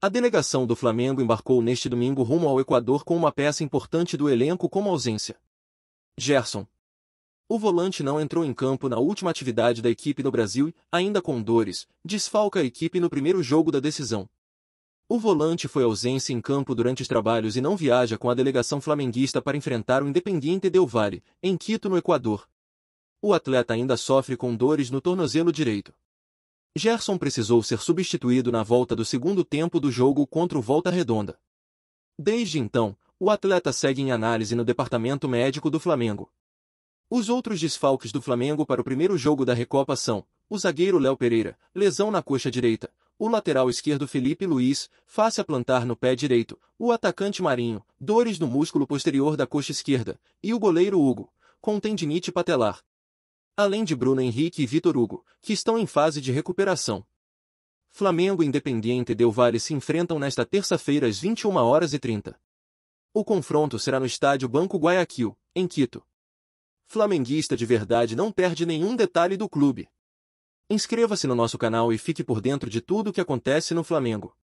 A delegação do Flamengo embarcou neste domingo rumo ao Equador com uma peça importante do elenco como ausência. Gerson. O volante não entrou em campo na última atividade da equipe do Brasil ainda com dores, desfalca a equipe no primeiro jogo da decisão. O volante foi ausência em campo durante os trabalhos e não viaja com a delegação flamenguista para enfrentar o Independiente Del Valle, em Quito, no Equador. O atleta ainda sofre com dores no tornozelo direito. Gerson precisou ser substituído na volta do segundo tempo do jogo contra o Volta Redonda. Desde então, o atleta segue em análise no departamento médico do Flamengo. Os outros desfalques do Flamengo para o primeiro jogo da Recopa são o zagueiro Léo Pereira, lesão na coxa direita, o lateral esquerdo Felipe Luiz, face a plantar no pé direito, o atacante Marinho, dores no músculo posterior da coxa esquerda, e o goleiro Hugo, com tendinite patelar, além de Bruno Henrique e Vitor Hugo, que estão em fase de recuperação. Flamengo e Independiente Del Valle se enfrentam nesta terça-feira às 21 horas e 30. O confronto será no estádio Banco Guayaquil, em Quito. Flamenguista de verdade não perde nenhum detalhe do clube. Inscreva-se no nosso canal e fique por dentro de tudo o que acontece no Flamengo.